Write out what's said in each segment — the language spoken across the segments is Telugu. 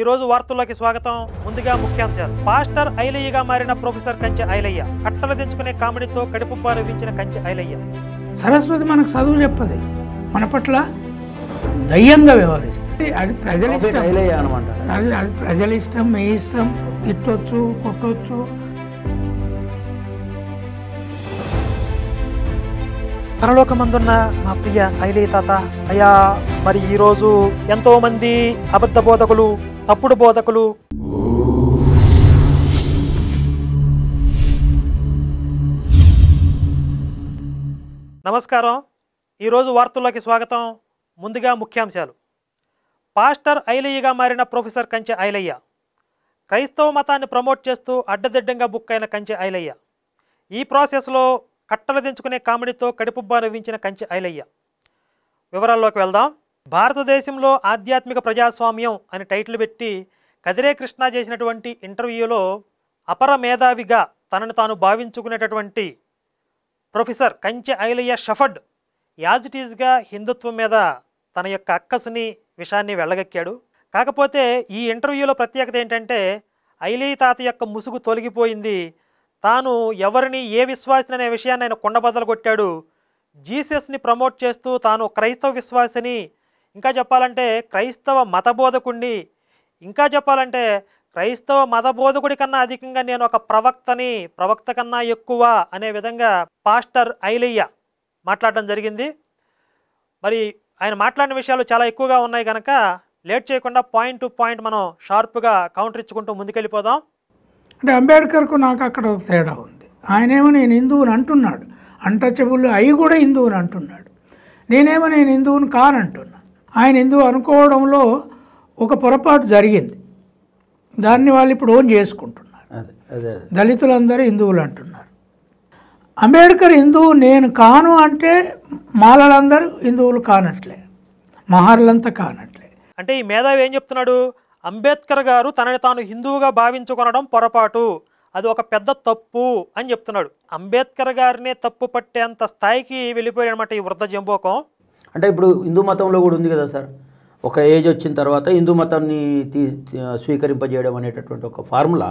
ఈరోజు వార్తల్లోకి స్వాగతం ముందుగా ముఖ్యాంశాలు పాస్టర్ ఐలయ్యగా మారిన ప్రొఫెసర్ కంచె ఐలయ్య కట్టలు దించుకునే కామెడీతో కడుపు వించిన కంచె ఐలయ్య సరస్వతి మనకు చదువు చెప్పది మన పట్ల దయ్యంగా వ్యవహరిస్తుంది అది ప్రజల ఇష్టం అది అది ప్రజల ఇష్టం మీ ఇష్టం తిట్టొచ్చు కొట్టొచ్చు పరలోకమందున్న మా ప్రియ ఐలే తాత అయ్యా మరి ఈరోజు ఎంతోమంది అబద్ధ బోధకులు అప్పుడు బోధకులు నమస్కారం ఈరోజు వార్తల్లోకి స్వాగతం ముందుగా ముఖ్యాంశాలు పాస్టర్ ఐలయ్యగా మారిన ప్రొఫెసర్ కంచె ఐలయ్య క్రైస్తవ మతాన్ని ప్రమోట్ చేస్తూ అడ్డదిడ్డంగా బుక్ అయిన కంచె ఐలయ్య ఈ ప్రాసెస్లో కట్టలు దించుకునే కామెడీతో కడుపుబ్బా నవ్వించిన కంచె ఐలయ్య వివరాల్లోకి వెళ్దాం భారతదేశంలో ఆధ్యాత్మిక ప్రజాస్వామ్యం అని టైటిల్ పెట్టి కదిరే కృష్ణ చేసినటువంటి ఇంటర్వ్యూలో అపర మేధావిగా తనను తాను భావించుకునేటటువంటి professor Kancha Ilaiah Shepherd as it ఈజ్గా హిందుత్వం మీద తన యొక్క అక్కసుని విషయాన్ని వెళ్ళగక్కాడు కాకపోతే ఈ ఇంటర్వ్యూలో ప్రత్యేకత ఏంటంటే ఐలీ తాత యొక్క ముసుగు తొలగిపోయింది తాను ఎవరిని ఏ విశ్వాసిని అనే విషయాన్ని ఆయన కొండబద్దలు కొట్టాడు జీసస్ని ప్రమోట్ చేస్తూ తాను క్రైస్తవ విశ్వాసిని ఇంకా చెప్పాలంటే క్రైస్తవ మతబోధకుణ్ణి ఇంకా చెప్పాలంటే క్రైస్తవ మతబోధకుడి కన్నా అధికంగా నేను ఒక ప్రవక్తని ప్రవక్త కన్నా ఎక్కువ అనే విధంగా పాస్టర్ ఐలయ్య మాట్లాడడం జరిగింది మరి ఆయన మాట్లాడిన విషయాలు చాలా ఎక్కువగా ఉన్నాయి కనుక లేట్ చేయకుండా పాయింట్ టు పాయింట్ మనం షార్ప్గా కౌంటర్ ఇచ్చుకుంటూ ముందుకెళ్ళిపోదాం అంటే అంబేద్కర్కు నాకు అక్కడ తేడా ఉంది ఆయనేమో నేను హిందువుని అంటున్నాడు అంటచబుల్ అయి కూడా హిందువుని అంటున్నాడు నేనేమో నేను హిందువుని అంటున్నాను ఆయన ఎందుకు అనుకోవడంలో ఒక పొరపాటు జరిగింది దాన్ని వాళ్ళు ఇప్పుడు ఓన్ చేసుకుంటున్నారు దళితులందరూ హిందువులు అంటున్నారు అంబేద్కర్ హిందువు నేను కాను అంటే మాలలందరూ హిందువులు కానట్లే మహారులంతా కానట్లే అంటే ఈ మేధావి ఏం చెప్తున్నాడు అంబేద్కర్ గారు తనని తాను హిందువుగా భావించుకొనడం పొరపాటు అది ఒక పెద్ద తప్పు అని చెప్తున్నాడు అంబేద్కర్ గారినే తప్పు పట్టేంత స్థాయికి అనమాట ఈ వృద్ధ జంబోకం అంటే ఇప్పుడు హిందూ మతంలో కూడా ఉంది కదా సార్ ఒక ఏజ్ వచ్చిన తర్వాత హిందూ మతాన్ని తీ స్వీకరింపజేయడం అనేటటువంటి ఒక ఫార్ములా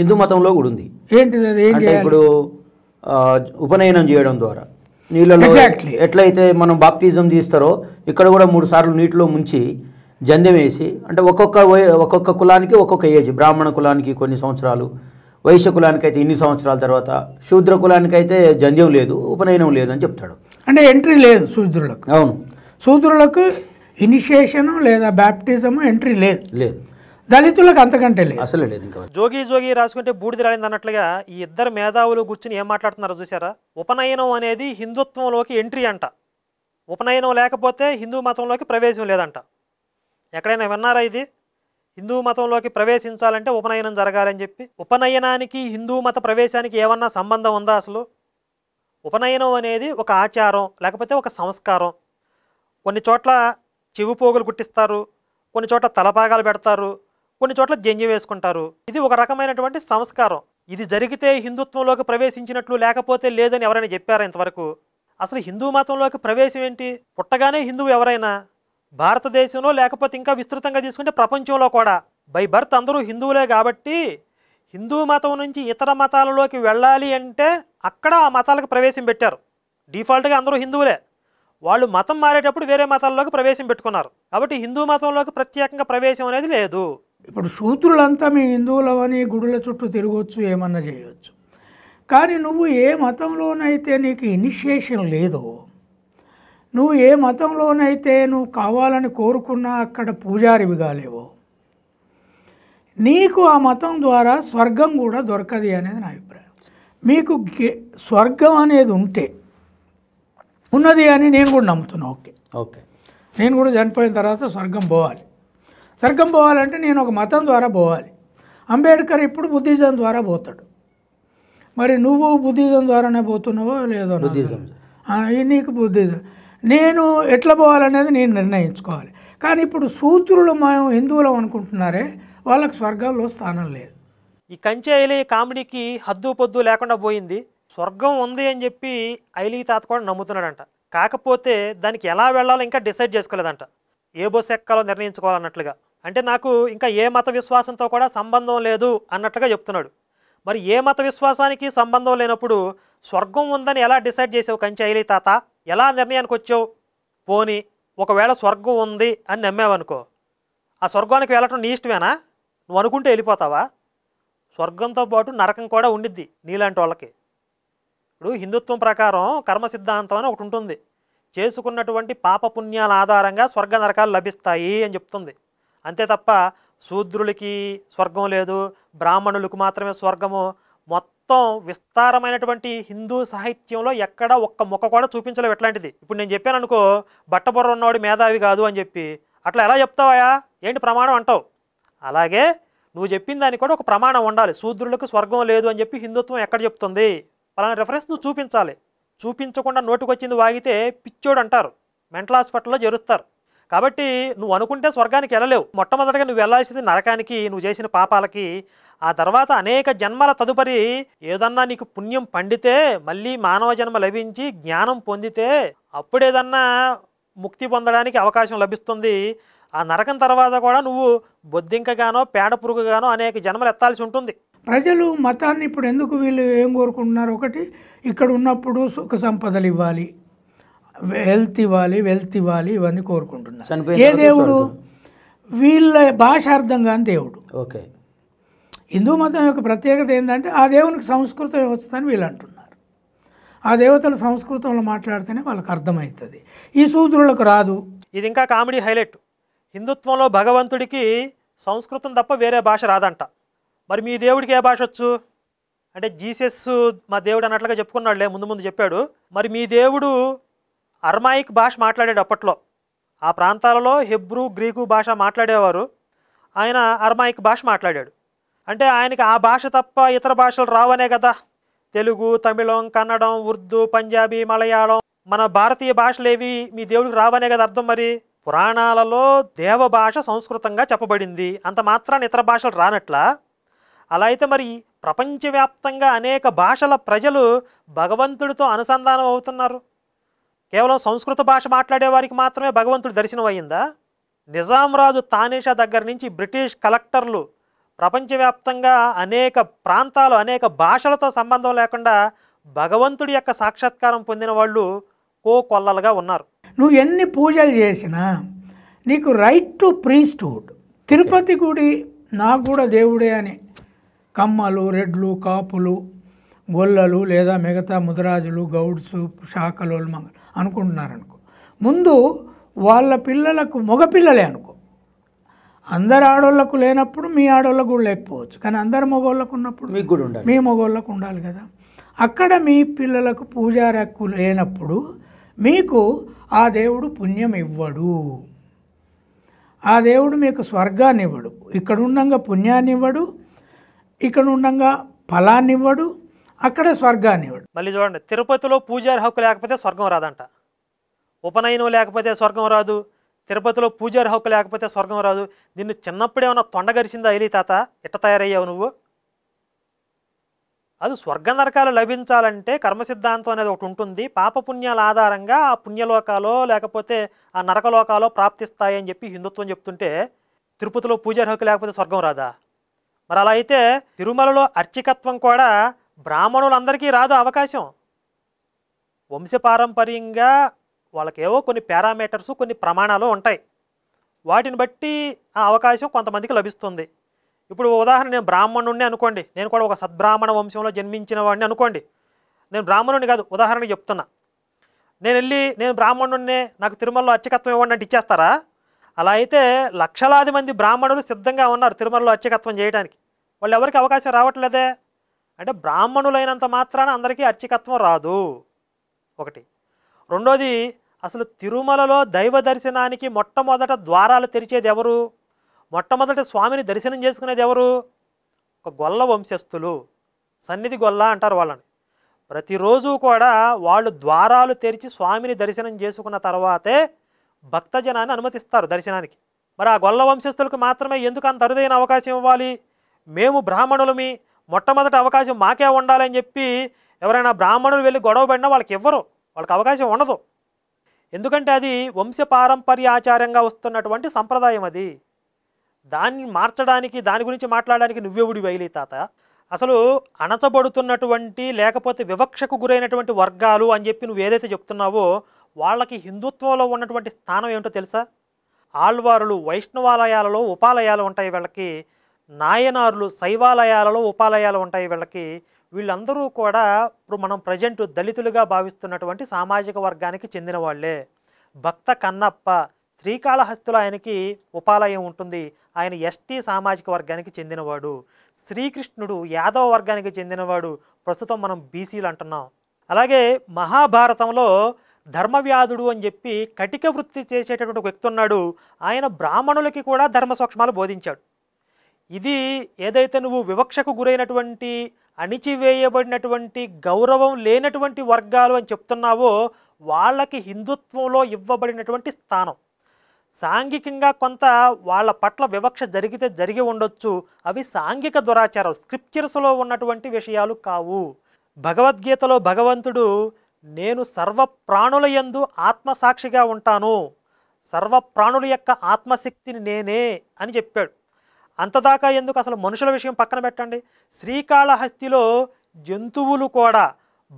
హిందూ మతంలో కూడా ఉంది అంటే ఇప్పుడు ఉపనయనం చేయడం ద్వారా నీళ్ళలో ఎట్లయితే మనం బాప్టిజం తీస్తారో ఇక్కడ కూడా మూడు సార్లు నీటిలో ముంచి జంధ్యం వేసి అంటే ఒక్కొక్క ఒక్కొక్క కులానికి ఒక్కొక్క ఏజ్ బ్రాహ్మణ కులానికి కొన్ని సంవత్సరాలు వైశ్య కులానికి అయితే ఇన్ని సంవత్సరాల తర్వాత శూద్ర కులానికి అయితే జంధ్యం లేదు ఉపనయనం లేదు అని చెప్తాడు అంటే ఎంట్రీ లేదు శూద్రులకు అవును శూద్రులకు ఇనిషియేషను లేదా బ్యాప్టిజము ఎంట్రీ లేదు లేదు దళితులకు అంతకంటే లేదు అసలు లేదు ఇంకా జోగి జోగి రాసుకుంటే బూడిది రాలింది అన్నట్లుగా ఈ ఇద్దరు మేధావులు కూర్చుని ఏం మాట్లాడుతున్నారో చూసారా ఉపనయనం అనేది హిందుత్వంలోకి ఎంట్రీ అంట ఉపనయనం లేకపోతే హిందూ మతంలోకి ప్రవేశం లేదంట ఎక్కడైనా విన్నారా ఇది హిందూ మతంలోకి ప్రవేశించాలంటే ఉపనయనం జరగాలని చెప్పి ఉపనయనానికి హిందూ మత ప్రవేశానికి ఏమన్నా సంబంధం ఉందా అసలు ఉపనయనం అనేది ఒక ఆచారం లేకపోతే ఒక సంస్కారం కొన్ని చోట్ల చెవి పోగులు కుట్టిస్తారు కొన్ని చోట్ల తలపాగాలు పెడతారు కొన్ని చోట్ల జంజి వేసుకుంటారు ఇది ఒక రకమైనటువంటి సంస్కారం ఇది జరిగితే హిందుత్వంలోకి ప్రవేశించినట్లు లేకపోతే లేదని ఎవరైనా చెప్పారా ఇంతవరకు అసలు హిందూ మతంలోకి ప్రవేశం ఏంటి పుట్టగానే హిందువు ఎవరైనా భారతదేశంలో లేకపోతే ఇంకా విస్తృతంగా తీసుకుంటే ప్రపంచంలో కూడా బై బర్త్ అందరూ హిందువులే కాబట్టి హిందూ మతం నుంచి ఇతర మతాలలోకి వెళ్ళాలి అంటే అక్కడ ఆ మతాలకు ప్రవేశం పెట్టారు డిఫాల్ట్గా అందరూ హిందువులే వాళ్ళు మతం మారేటప్పుడు వేరే మతాల్లోకి ప్రవేశం పెట్టుకున్నారు కాబట్టి హిందూ మతంలోకి ప్రత్యేకంగా ప్రవేశం అనేది లేదు ఇప్పుడు శూద్రులంతా మీ హిందువులవని గుడుల చుట్టూ తిరగవచ్చు ఏమన్నా చేయవచ్చు కానీ నువ్వు ఏ మతంలోనైతే నీకు ఇనిషియేషన్ లేదో నువ్వు ఏ మతంలోనైతే నువ్వు కావాలని కోరుకున్నా అక్కడ పూజారివి కాలేవో నీకు ఆ మతం ద్వారా స్వర్గం కూడా దొరకది అనేది నా అభిప్రాయం మీకు స్వర్గం అనేది ఉంటే ఉన్నది అని నేను కూడా నమ్ముతున్నా ఓకే ఓకే నేను కూడా చనిపోయిన తర్వాత స్వర్గం పోవాలి స్వర్గం పోవాలంటే నేను ఒక మతం ద్వారా పోవాలి అంబేద్కర్ ఇప్పుడు బుద్ధిజం ద్వారా పోతాడు మరి నువ్వు బుద్ధిజం ద్వారానే పోతున్నావో లేదో బుద్ధిజం నీకు బుద్ధిజం నేను ఎట్లా పోవాలనేది నేను నిర్ణయించుకోవాలి కానీ ఇప్పుడు సూత్రులు మేము హిందువులం అనుకుంటున్నారే వాళ్ళకి స్వర్గంలో స్థానం లేదు ఈ కంచె ఐలీ కామెడీకి హద్దు పొద్దు లేకుండా పోయింది స్వర్గం ఉంది అని చెప్పి ఐలీ తాత కూడా నమ్ముతున్నాడంట కాకపోతే దానికి ఎలా వెళ్ళాలో ఇంకా డిసైడ్ చేసుకోలేదంట ఏ బస్సు ఎక్కాలో నిర్ణయించుకోవాలన్నట్లుగా అంటే నాకు ఇంకా ఏ మత విశ్వాసంతో కూడా సంబంధం లేదు అన్నట్లుగా చెప్తున్నాడు మరి ఏ మత విశ్వాసానికి సంబంధం లేనప్పుడు స్వర్గం ఉందని ఎలా డిసైడ్ చేసావు కంచి ఐలి తాత ఎలా నిర్ణయానికి వచ్చావు పోని ఒకవేళ స్వర్గం ఉంది అని నమ్మావనుకో ఆ స్వర్గానికి వెళ్ళటం నీ ఇష్టమేనా నువ్వు అనుకుంటే వెళ్ళిపోతావా స్వర్గంతో పాటు నరకం కూడా ఉండిద్ది నీలాంటి వాళ్ళకి ఇప్పుడు హిందుత్వం ప్రకారం కర్మ సిద్ధాంతం అని ఒకటి ఉంటుంది చేసుకున్నటువంటి పాపపుణ్యాల ఆధారంగా స్వర్గ నరకాలు లభిస్తాయి అని చెప్తుంది అంతే తప్ప శూద్రులకి స్వర్గం లేదు బ్రాహ్మణులకు మాత్రమే స్వర్గము మొత్తం విస్తారమైనటువంటి హిందూ సాహిత్యంలో ఎక్కడ ఒక్క మొక్క కూడా చూపించలేవు ఎట్లాంటిది ఇప్పుడు నేను చెప్పాను అనుకో బట్టబుర్ర ఉన్నవాడు మేధావి కాదు అని చెప్పి అట్లా ఎలా చెప్తావా ఏంటి ప్రమాణం అంటావు అలాగే నువ్వు చెప్పిన దానికి కూడా ఒక ప్రమాణం ఉండాలి శూద్రులకు స్వర్గం లేదు అని చెప్పి హిందుత్వం ఎక్కడ చెప్తుంది పలానా రెఫరెన్స్ నువ్వు చూపించాలి చూపించకుండా వచ్చింది వాగితే పిచ్చోడు అంటారు మెంటల్ హాస్పిటల్లో చేరుస్తారు కాబట్టి నువ్వు అనుకుంటే స్వర్గానికి వెళ్ళలేవు మొట్టమొదటిగా నువ్వు వెళ్ళాల్సింది నరకానికి నువ్వు చేసిన పాపాలకి ఆ తర్వాత అనేక జన్మల తదుపరి ఏదన్నా నీకు పుణ్యం పండితే మళ్ళీ మానవ జన్మ లభించి జ్ఞానం పొందితే అప్పుడేదన్నా ముక్తి పొందడానికి అవకాశం లభిస్తుంది ఆ నరకం తర్వాత కూడా నువ్వు బొద్దింకగానో పేడ పురుగుగానో అనేక జన్మలు ఎత్తాల్సి ఉంటుంది ప్రజలు మతాన్ని ఇప్పుడు ఎందుకు వీళ్ళు ఏం కోరుకుంటున్నారు ఒకటి ఇక్కడ ఉన్నప్పుడు సుఖ సంపదలు ఇవ్వాలి వెల్త్ ఇవ్వాలి వెల్త్ ఇవ్వాలి ఇవన్నీ కోరుకుంటున్నారు ఏ దేవుడు వీళ్ళ భాష అర్థం కాని దేవుడు ఓకే హిందూ మతం యొక్క ప్రత్యేకత ఏంటంటే ఆ దేవునికి సంస్కృతం వస్తుందని వీళ్ళు అంటున్నారు ఆ దేవతల సంస్కృతంలో మాట్లాడితేనే వాళ్ళకి అర్థమవుతుంది ఈ సూత్రులకు రాదు ఇది ఇంకా కామెడీ హైలైట్ హిందుత్వంలో భగవంతుడికి సంస్కృతం తప్ప వేరే భాష రాదంట మరి మీ దేవుడికి ఏ భాష వచ్చు అంటే జీసస్ మా దేవుడు అన్నట్లుగా చెప్పుకున్నాడులే ముందు ముందు చెప్పాడు మరి మీ దేవుడు అర్మాయిక్ భాష మాట్లాడాడు అప్పట్లో ఆ ప్రాంతాలలో హెబ్రూ గ్రీకు భాష మాట్లాడేవారు ఆయన అర్మాయిక్ భాష మాట్లాడాడు అంటే ఆయనకి ఆ భాష తప్ప ఇతర భాషలు రావనే కదా తెలుగు తమిళం కన్నడం ఉర్దూ పంజాబీ మలయాళం మన భారతీయ భాషలేవి మీ దేవుడికి రావనే కదా అర్థం మరి పురాణాలలో దేవభాష సంస్కృతంగా చెప్పబడింది అంత మాత్రాన్ని ఇతర భాషలు రానట్లా అలా అయితే మరి ప్రపంచవ్యాప్తంగా అనేక భాషల ప్రజలు భగవంతుడితో అనుసంధానం అవుతున్నారు కేవలం సంస్కృత భాష మాట్లాడేవారికి మాత్రమే భగవంతుడు దర్శనం అయ్యిందా రాజు తానేషా దగ్గర నుంచి బ్రిటిష్ కలెక్టర్లు ప్రపంచవ్యాప్తంగా అనేక ప్రాంతాలు అనేక భాషలతో సంబంధం లేకుండా భగవంతుడి యొక్క సాక్షాత్కారం పొందిన వాళ్ళు కోకొల్లలుగా ఉన్నారు నువ్వు ఎన్ని పూజలు చేసినా నీకు రైట్ టు ప్రీస్టూడ్ తిరుపతి గుడి నాకు కూడా దేవుడే అని కమ్మలు రెడ్లు కాపులు గొల్లలు లేదా మిగతా ముదరాజులు గౌడ్స్ శాఖలు మంగళ అనుకుంటున్నారనుకో ముందు వాళ్ళ పిల్లలకు మగపిల్లలే అనుకో అందరు ఆడోళ్ళకు లేనప్పుడు మీ ఆడోళ్ళకు కూడా లేకపోవచ్చు కానీ అందరు మగవాళ్ళకు ఉన్నప్పుడు మీకు కూడా ఉండాలి మీ మగవాళ్ళకు ఉండాలి కదా అక్కడ మీ పిల్లలకు పూజారి లేనప్పుడు మీకు ఆ దేవుడు పుణ్యం ఇవ్వడు ఆ దేవుడు మీకు స్వర్గాన్ని ఇవ్వడు ఇక్కడ ఉండంగా పుణ్యాన్ని ఇవ్వడు ఇక్కడ ఉండంగా ఫలాన్ని ఇవ్వడు అక్కడే స్వర్గాన్ని ఇవ్వడు మళ్ళీ చూడండి తిరుపతిలో పూజారి హక్కు లేకపోతే స్వర్గం రాదంట ఉపనయనం లేకపోతే స్వర్గం రాదు తిరుపతిలో పూజారి హక్కు లేకపోతే స్వర్గం రాదు నిన్ను చిన్నప్పుడు ఏమైనా తొండగరిసిందా అయిలి తాత ఇట్ట తయారయ్యావు నువ్వు అది స్వర్గ నరకాలు లభించాలంటే కర్మ సిద్ధాంతం అనేది ఒకటి ఉంటుంది పాపపుణ్యాల ఆధారంగా ఆ పుణ్యలోకాలో లేకపోతే ఆ నరకలోకాలో ప్రాప్తిస్తాయి అని చెప్పి హిందుత్వం చెప్తుంటే తిరుపతిలో పూజారి హక్కు లేకపోతే స్వర్గం రాదా మరి అలా అయితే తిరుమలలో అర్చకత్వం కూడా బ్రాహ్మణులందరికీ రాదు అవకాశం వంశపారంపర్యంగా వాళ్ళకేవో కొన్ని పారామీటర్స్ కొన్ని ప్రమాణాలు ఉంటాయి వాటిని బట్టి ఆ అవకాశం కొంతమందికి లభిస్తుంది ఇప్పుడు ఉదాహరణ నేను బ్రాహ్మణుడిని అనుకోండి నేను కూడా ఒక సద్బ్రాహ్మణ వంశంలో జన్మించిన వాడిని అనుకోండి నేను బ్రాహ్మణుని కాదు ఉదాహరణ చెప్తున్నా నేను వెళ్ళి నేను బ్రాహ్మణుడిని నాకు తిరుమలలో అర్చకత్వం ఇవ్వండి అంటే ఇచ్చేస్తారా అలా అయితే లక్షలాది మంది బ్రాహ్మణులు సిద్ధంగా ఉన్నారు తిరుమలలో అర్చకత్వం చేయడానికి వాళ్ళు ఎవరికి అవకాశం రావట్లేదే అంటే బ్రాహ్మణులైనంత మాత్రాన అందరికీ అర్చకత్వం రాదు ఒకటి రెండోది అసలు తిరుమలలో దైవ దర్శనానికి మొట్టమొదట ద్వారాలు తెరిచేది ఎవరు మొట్టమొదటి స్వామిని దర్శనం చేసుకునేది ఎవరు ఒక గొల్ల వంశస్థులు సన్నిధి గొల్ల అంటారు వాళ్ళని ప్రతిరోజు కూడా వాళ్ళు ద్వారాలు తెరిచి స్వామిని దర్శనం చేసుకున్న తర్వాతే భక్తజనాన్ని అనుమతిస్తారు దర్శనానికి మరి ఆ గొల్ల వంశస్థులకు మాత్రమే ఎందుకు అంత అరుదైన అవకాశం ఇవ్వాలి మేము బ్రాహ్మణులమి మొట్టమొదటి అవకాశం మాకే ఉండాలని చెప్పి ఎవరైనా బ్రాహ్మణులు వెళ్ళి గొడవ పడినా వాళ్ళకి ఇవ్వరు వాళ్ళకి అవకాశం ఉండదు ఎందుకంటే అది వంశపారంపర్య ఆచార్యంగా వస్తున్నటువంటి సంప్రదాయం అది దాన్ని మార్చడానికి దాని గురించి మాట్లాడడానికి నువ్వెవుడి వైలి తాత అసలు అణచబడుతున్నటువంటి లేకపోతే వివక్షకు గురైనటువంటి వర్గాలు అని చెప్పి నువ్వు ఏదైతే చెప్తున్నావో వాళ్ళకి హిందుత్వంలో ఉన్నటువంటి స్థానం ఏమిటో తెలుసా ఆళ్వారులు వైష్ణవాలయాలలో ఉపాలయాలు ఉంటాయి వీళ్ళకి నాయనారులు శైవాలయాలలో ఉపాలయాలు ఉంటాయి వీళ్ళకి వీళ్ళందరూ కూడా ఇప్పుడు మనం ప్రజెంట్ దళితులుగా భావిస్తున్నటువంటి సామాజిక వర్గానికి చెందిన వాళ్ళే భక్త కన్నప్ప శ్రీకాళహస్తిలో ఆయనకి ఉపాలయం ఉంటుంది ఆయన ఎస్టీ సామాజిక వర్గానికి చెందినవాడు శ్రీకృష్ణుడు యాదవ వర్గానికి చెందినవాడు ప్రస్తుతం మనం బీసీలు అంటున్నాం అలాగే మహాభారతంలో ధర్మవ్యాధుడు అని చెప్పి కటిక వృత్తి చేసేటటువంటి వ్యక్తి ఉన్నాడు ఆయన బ్రాహ్మణులకి కూడా ధర్మ సూక్ష్మాలు బోధించాడు ఇది ఏదైతే నువ్వు వివక్షకు గురైనటువంటి అణిచివేయబడినటువంటి గౌరవం లేనటువంటి వర్గాలు అని చెప్తున్నావో వాళ్ళకి హిందుత్వంలో ఇవ్వబడినటువంటి స్థానం సాంఘికంగా కొంత వాళ్ళ పట్ల వివక్ష జరిగితే జరిగి ఉండొచ్చు అవి సాంఘిక దురాచారం స్క్రిప్చర్స్లో ఉన్నటువంటి విషయాలు కావు భగవద్గీతలో భగవంతుడు నేను సర్వ ప్రాణుల యందు ఆత్మసాక్షిగా ఉంటాను సర్వ ప్రాణుల యొక్క ఆత్మశక్తిని నేనే అని చెప్పాడు అంతదాకా ఎందుకు అసలు మనుషుల విషయం పక్కన పెట్టండి శ్రీకాళహస్తిలో జంతువులు కూడా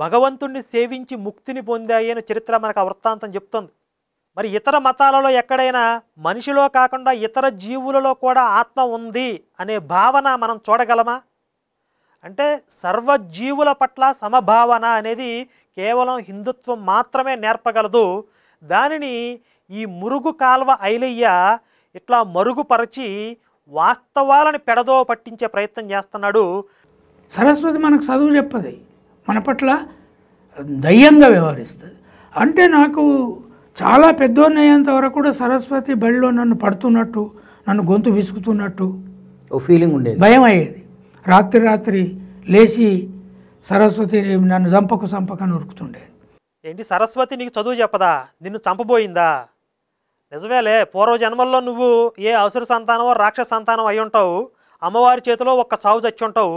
భగవంతుణ్ణి సేవించి ముక్తిని పొందాయి అని చరిత్ర మనకు వృత్తాంతం చెప్తుంది మరి ఇతర మతాలలో ఎక్కడైనా మనిషిలో కాకుండా ఇతర జీవులలో కూడా ఆత్మ ఉంది అనే భావన మనం చూడగలమా అంటే సర్వజీవుల పట్ల సమభావన అనేది కేవలం హిందుత్వం మాత్రమే నేర్పగలదు దానిని ఈ మురుగు కాల్వ ఐలయ్య ఇట్లా మరుగుపరచి వాస్తవాలను పెడదో పట్టించే ప్రయత్నం చేస్తున్నాడు సరస్వతి మనకు చదువు చెప్పది మన పట్ల దయ్యంగా వ్యవహరిస్తుంది అంటే నాకు చాలా అయ్యేంత వరకు కూడా సరస్వతి బడిలో నన్ను పడుతున్నట్టు నన్ను గొంతు విసుకుతున్నట్టు ఓ ఫీలింగ్ ఉండేది భయం అయ్యేది రాత్రి రాత్రి లేచి సరస్వతి నన్ను చంపకు చంపక నొరుకుతుండే ఏంటి సరస్వతి నీకు చదువు చెప్పదా నిన్ను చంపబోయిందా నిజమేలే పూర్వ జన్మల్లో నువ్వు ఏ అవసర సంతానమో రాక్షస సంతానం అయి ఉంటావు అమ్మవారి చేతిలో ఒక్క సావు చచ్చి ఉంటావు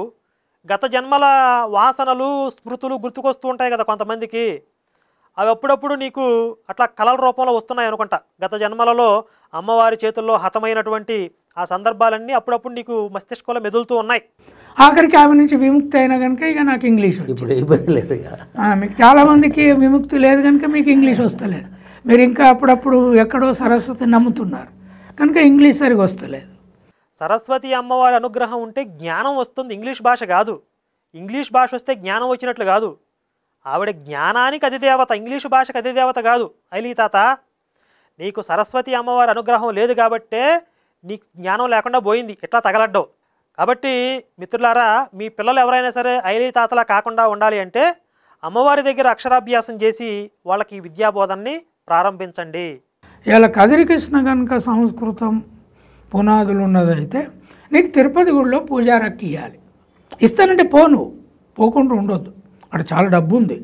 గత జన్మల వాసనలు స్మృతులు గుర్తుకొస్తూ ఉంటాయి కదా కొంతమందికి అవి అప్పుడప్పుడు నీకు అట్లా కళల రూపంలో వస్తున్నాయి అనుకుంటా గత జన్మలలో అమ్మవారి చేతుల్లో హతమైనటువంటి ఆ సందర్భాలన్నీ అప్పుడప్పుడు నీకు మస్తిష్కంలో మెదులుతూ ఉన్నాయి ఆఖరికి ఆమె నుంచి విముక్తి అయినా కనుక ఇక నాకు ఇంగ్లీష్ ఇప్పుడు ఇబ్బంది లేదు మీకు చాలామందికి విముక్తి లేదు కనుక మీకు ఇంగ్లీష్ వస్తలేదు మీరు ఇంకా అప్పుడప్పుడు ఎక్కడో సరస్వతి నమ్ముతున్నారు కనుక ఇంగ్లీష్ సరిగా వస్తలేదు సరస్వతి అమ్మవారి అనుగ్రహం ఉంటే జ్ఞానం వస్తుంది ఇంగ్లీష్ భాష కాదు ఇంగ్లీష్ భాష వస్తే జ్ఞానం వచ్చినట్లు కాదు ఆవిడ జ్ఞానానికి అధిదేవత ఇంగ్లీషు భాషకు అధిదేవత కాదు అయిలీ తాత నీకు సరస్వతి అమ్మవారి అనుగ్రహం లేదు కాబట్టే నీకు జ్ఞానం లేకుండా పోయింది ఇట్లా తగలడ్డావు కాబట్టి మిత్రులారా మీ పిల్లలు ఎవరైనా సరే ఐలీ తాతలా కాకుండా ఉండాలి అంటే అమ్మవారి దగ్గర అక్షరాభ్యాసం చేసి వాళ్ళకి విద్యాబోధనని ప్రారంభించండి ఇలా కదిరికృష్ణ కనుక సంస్కృతం పునాదులు ఉన్నదైతే నీకు తిరుపతి గుడిలో పూజారక్కి ఇవ్వాలి ఇస్తానంటే పోను పోకుండా ఉండొద్దు అక్కడ చాలా డబ్బు ఉంది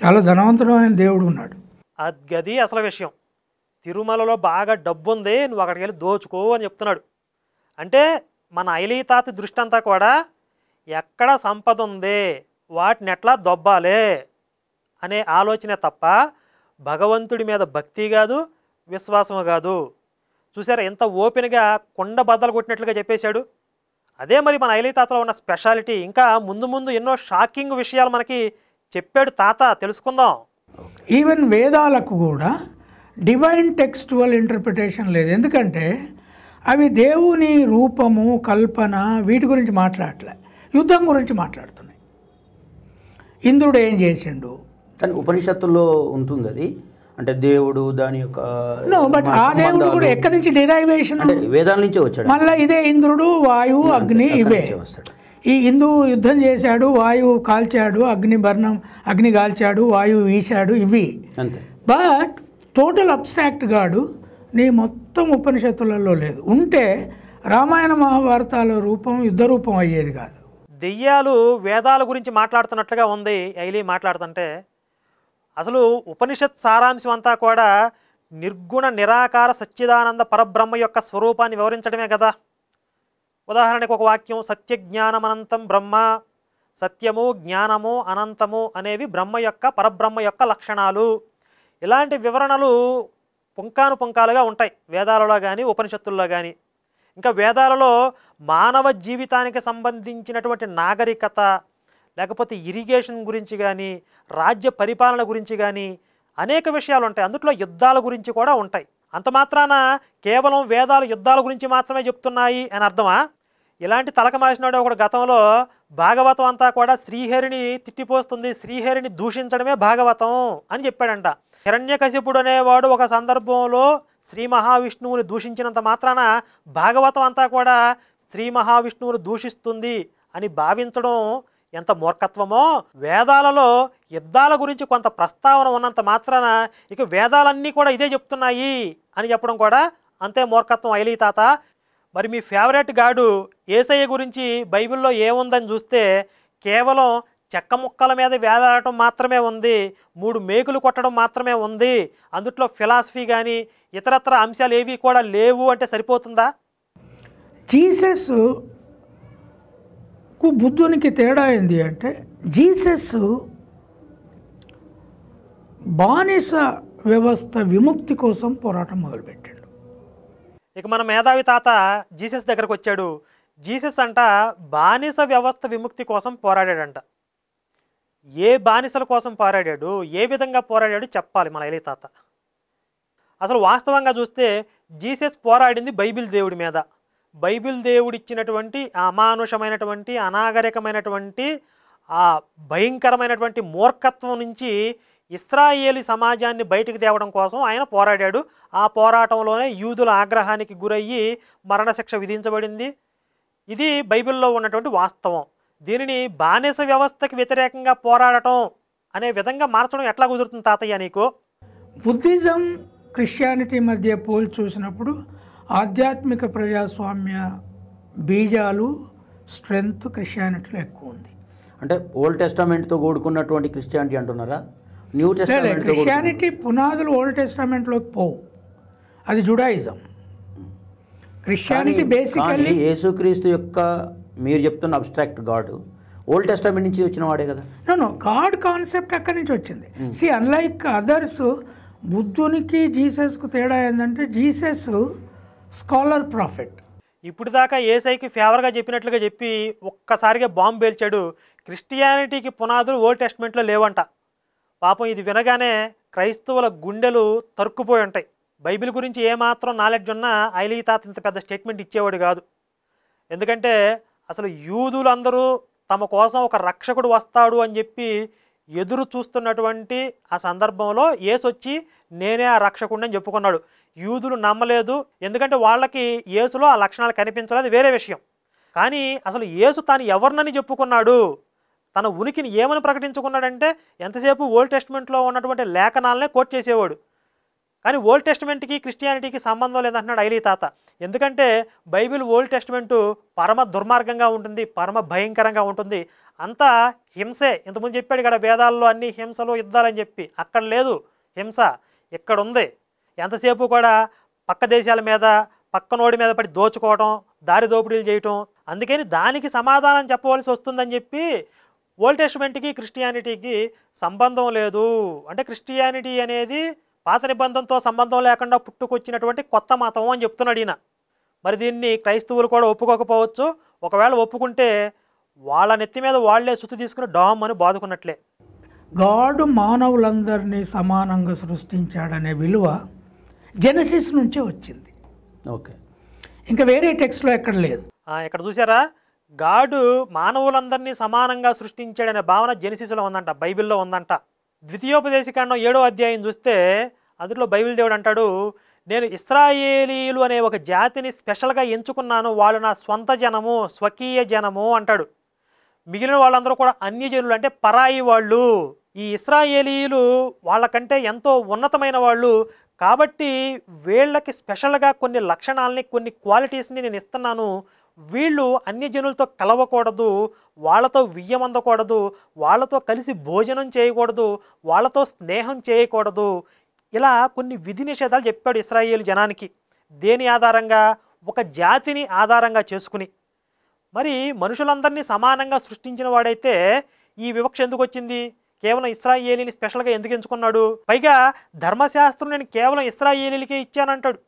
చాలా ధనవంతుడమైన దేవుడు ఉన్నాడు అది అసలు విషయం తిరుమలలో బాగా డబ్బు ఉంది నువ్వు అక్కడికి వెళ్ళి దోచుకో అని చెప్తున్నాడు అంటే మన ఐలీ తాత దృష్టి అంతా కూడా ఎక్కడ సంపద ఉంది వాటిని ఎట్లా దొబ్బాలే అనే ఆలోచనే తప్ప భగవంతుడి మీద భక్తి కాదు విశ్వాసం కాదు చూసారా ఎంత ఓపెన్గా కొండ బద్దలు కొట్టినట్లుగా చెప్పేశాడు అదే మరి మన ఐలీ తాతలో ఉన్న స్పెషాలిటీ ఇంకా ముందు ముందు ఎన్నో షాకింగ్ విషయాలు మనకి చెప్పాడు తాత తెలుసుకుందాం ఈవెన్ వేదాలకు కూడా డివైన్ టెక్స్టువల్ ఇంటర్ప్రిటేషన్ లేదు ఎందుకంటే అవి దేవుని రూపము కల్పన వీటి గురించి మాట్లాడలే యుద్ధం గురించి మాట్లాడుతున్నాయి ఇంద్రుడు ఏం చేసిండు కానీ ఉపనిషత్తుల్లో ఉంటుంది అది అంటే దేవుడు దాని యొక్క బట్ ఆ దేవుడు కూడా ఎక్కడి నుంచి డిరైవేషన్ వేదాల నుంచి వచ్చాడు మళ్ళీ ఇదే ఇంద్రుడు వాయువు అగ్ని ఇవే వస్తాడు ఈ హిందువు యుద్ధం చేశాడు వాయువు కాల్చాడు అగ్ని బర్ణం అగ్ని కాల్చాడు వాయువు వీశాడు ఇవి అంతే బట్ టోటల్ అబ్స్ట్రాక్ట్ గాడు నీ మొత్తం ఉపనిషత్తులలో లేదు ఉంటే రామాయణ మహాభారతాల రూపం యుద్ధ రూపం అయ్యేది కాదు దెయ్యాలు వేదాల గురించి మాట్లాడుతున్నట్లుగా ఉంది ఐలీ మాట్లాడుతుంటే అసలు ఉపనిషత్ సారాంశం అంతా కూడా నిర్గుణ నిరాకార సచ్చిదానంద పరబ్రహ్మ యొక్క స్వరూపాన్ని వివరించడమే కదా ఉదాహరణకు ఒక వాక్యం సత్యజ్ఞానమనంతం బ్రహ్మ సత్యము జ్ఞానము అనంతము అనేవి బ్రహ్మ యొక్క పరబ్రహ్మ యొక్క లక్షణాలు ఇలాంటి వివరణలు పుంకాను పుంకాలుగా ఉంటాయి వేదాలలో కానీ ఉపనిషత్తుల్లో కానీ ఇంకా వేదాలలో మానవ జీవితానికి సంబంధించినటువంటి నాగరికత లేకపోతే ఇరిగేషన్ గురించి కానీ రాజ్య పరిపాలన గురించి కానీ అనేక విషయాలు ఉంటాయి అందుట్లో యుద్ధాల గురించి కూడా ఉంటాయి అంత మాత్రాన కేవలం వేదాలు యుద్ధాల గురించి మాత్రమే చెప్తున్నాయి అని అర్థమా ఇలాంటి తలక మాసినాడు ఒకడు గతంలో భాగవతం అంతా కూడా శ్రీహరిని తిట్టిపోస్తుంది శ్రీహరిని దూషించడమే భాగవతం అని చెప్పాడంట హిరణ్యకశిపుడు అనేవాడు ఒక సందర్భంలో శ్రీ మహావిష్ణువుని దూషించినంత మాత్రాన భాగవతం అంతా కూడా శ్రీ మహావిష్ణువుని దూషిస్తుంది అని భావించడం ఎంత మూర్ఖత్వమో వేదాలలో యుద్ధాల గురించి కొంత ప్రస్తావన ఉన్నంత మాత్రాన ఇక వేదాలన్నీ కూడా ఇదే చెప్తున్నాయి అని చెప్పడం కూడా అంతే మూర్ఖత్వం అయిలీ తాత మరి మీ ఫేవరెట్ గాడు ఏసయ్య గురించి బైబిల్లో ఏముందని చూస్తే కేవలం చెక్క ముక్కల మీద వేలాడటం మాత్రమే ఉంది మూడు మేకులు కొట్టడం మాత్రమే ఉంది అందుట్లో ఫిలాసఫీ కానీ ఇతరత్ర అంశాలు ఏవి కూడా లేవు అంటే సరిపోతుందా జీసస్ బుద్ధునికి తేడా ఏంది అంటే జీసస్ బానిస వ్యవస్థ విముక్తి కోసం పోరాటం మొదలుపెట్టాడు ఇక మన మేధావి తాత జీసస్ దగ్గరకు వచ్చాడు జీసస్ అంట బానిస వ్యవస్థ విముక్తి కోసం పోరాడాడంట ఏ బానిసల కోసం పోరాడాడు ఏ విధంగా పోరాడాడు చెప్పాలి మన ఎలి తాత అసలు వాస్తవంగా చూస్తే జీసస్ పోరాడింది బైబిల్ దేవుడి మీద బైబిల్ దేవుడిచ్చినటువంటి అమానుషమైనటువంటి అనాగరికమైనటువంటి ఆ భయంకరమైనటువంటి మూర్ఖత్వం నుంచి ఇస్రాయేలీ సమాజాన్ని బయటికి తేవడం కోసం ఆయన పోరాడాడు ఆ పోరాటంలోనే యూదుల ఆగ్రహానికి గురయ్యి మరణశిక్ష విధించబడింది ఇది బైబిల్లో ఉన్నటువంటి వాస్తవం దీనిని బానిస వ్యవస్థకి వ్యతిరేకంగా పోరాడటం అనే విధంగా మార్చడం ఎట్లా కుదురుతుంది తాతయ్య నీకు బుద్ధిజం క్రిస్టియానిటీ మధ్య పోల్ చూసినప్పుడు ఆధ్యాత్మిక ప్రజాస్వామ్య బీజాలు స్ట్రెంగ్త్ క్రిస్టియానిటీలో ఎక్కువ ఉంది అంటే ఓల్డ్ టెస్టామెంట్తో కూడుకున్నటువంటి క్రిస్టియానిటీ అంటున్నారా న్యూ టెస్టామెంట్ క్రిస్టియానిటీ పునాదులు ఓల్డ్ టెస్టామెంట్లోకి పోవు అది జుడాయిజం క్రిస్టియానిటీ బేసికల్లీ యేసుక్రీస్తు యొక్క మీరు చెప్తున్న అబ్స్ట్రాక్ట్ గాడ్ ఓల్డ్ టెస్టామెంట్ నుంచి వచ్చిన వాడే కదా నో గాడ్ కాన్సెప్ట్ అక్కడి నుంచి వచ్చింది సి అన్లైక్ అదర్స్ బుద్ధునికి జీసస్కు తేడా ఏంటంటే జీసస్ స్కాలర్ ప్రాఫిట్ ఇప్పుడు దాకా ఏసైకి ఫేవర్గా చెప్పినట్లుగా చెప్పి ఒక్కసారిగా బాంబు పేల్చాడు క్రిస్టియానిటీకి పునాదులు ఓల్డ్ టెస్ట్మెంట్లో లేవంట పాపం ఇది వినగానే క్రైస్తవుల గుండెలు తరుక్కుపోయి ఉంటాయి బైబిల్ గురించి ఏమాత్రం నాలెడ్జ్ ఉన్నా ఐలీ తాత ఇంత పెద్ద స్టేట్మెంట్ ఇచ్చేవాడు కాదు ఎందుకంటే అసలు యూదులందరూ తమ కోసం ఒక రక్షకుడు వస్తాడు అని చెప్పి ఎదురు చూస్తున్నటువంటి ఆ సందర్భంలో ఏసొచ్చి నేనే ఆ అని చెప్పుకున్నాడు యూదులు నమ్మలేదు ఎందుకంటే వాళ్ళకి యేసులో ఆ లక్షణాలు కనిపించలేదు వేరే విషయం కానీ అసలు యేసు తాను ఎవరినని చెప్పుకున్నాడు తన ఉనికిని ఏమని ప్రకటించుకున్నాడంటే ఎంతసేపు ఓల్డ్ టెస్ట్మెంట్లో ఉన్నటువంటి లేఖనాలనే కోట్ చేసేవాడు కానీ ఓల్డ్ టెస్ట్మెంట్కి క్రిస్టియానిటీకి సంబంధం లేదంటున్నాడు ఐలీ తాత ఎందుకంటే బైబిల్ ఓల్డ్ టెస్ట్మెంటు పరమ దుర్మార్గంగా ఉంటుంది పరమ భయంకరంగా ఉంటుంది అంతా హింసే ఇంతకుముందు చెప్పాడు ఇక్కడ వేదాల్లో అన్ని హింసలు యుద్ధాలని చెప్పి అక్కడ లేదు హింస ఇక్కడ ఉంది ఎంతసేపు కూడా పక్క దేశాల మీద పక్కనోడి మీద పడి దోచుకోవటం దారి దోపిడీలు చేయటం అందుకని దానికి సమాధానం చెప్పవలసి వస్తుందని చెప్పి ఓల్డ్ టెస్ట్మెంట్కి క్రిస్టియానిటీకి సంబంధం లేదు అంటే క్రిస్టియానిటీ అనేది పాత నిబంధంతో సంబంధం లేకుండా పుట్టుకొచ్చినటువంటి కొత్త మతం అని చెప్తున్నాడు ఈయన మరి దీన్ని క్రైస్తవులు కూడా ఒప్పుకోకపోవచ్చు ఒకవేళ ఒప్పుకుంటే వాళ్ళ నెత్తి మీద వాళ్లే శుద్ధి తీసుకుని డామ్ అని బాదుకున్నట్లే గాడు మానవులందరినీ సమానంగా సృష్టించాడనే విలువ జెనసిస్ నుంచే వచ్చింది ఓకే ఇంకా వేరే టెక్స్ట్లో ఎక్కడ లేదు ఇక్కడ చూసారా గాడు మానవులందరినీ సమానంగా సృష్టించాడనే భావన జెనసిస్లో ఉందంట బైబిల్లో ఉందంట ద్వితీయోపదేశకాండం ఏడో అధ్యాయం చూస్తే అందులో బైబిల్ దేవుడు అంటాడు నేను ఇస్రాయేలీలు అనే ఒక జాతిని స్పెషల్గా ఎంచుకున్నాను వాళ్ళు నా స్వంత జనము స్వకీయ జనము అంటాడు మిగిలిన వాళ్ళందరూ కూడా అన్యజనులు అంటే పరాయి వాళ్ళు ఈ ఇస్రాయేలీలు వాళ్ళకంటే ఎంతో ఉన్నతమైన వాళ్ళు కాబట్టి వీళ్ళకి స్పెషల్గా కొన్ని లక్షణాలని కొన్ని క్వాలిటీస్ని నేను ఇస్తున్నాను వీళ్ళు అన్యజనులతో కలవకూడదు వాళ్ళతో వియ్యం అందకూడదు వాళ్ళతో కలిసి భోజనం చేయకూడదు వాళ్ళతో స్నేహం చేయకూడదు ఇలా కొన్ని విధి నిషేధాలు చెప్పాడు ఇస్రాయేల్ జనానికి దేని ఆధారంగా ఒక జాతిని ఆధారంగా చేసుకుని మరి మనుషులందరినీ సమానంగా సృష్టించిన వాడైతే ఈ వివక్ష ఎందుకు వచ్చింది కేవలం ఇస్రాయేలీని స్పెషల్గా ఎందుకు ఎంచుకున్నాడు పైగా ధర్మశాస్త్రం నేను కేవలం ఇస్రాయేలీలకే ఇచ్చానంటాడు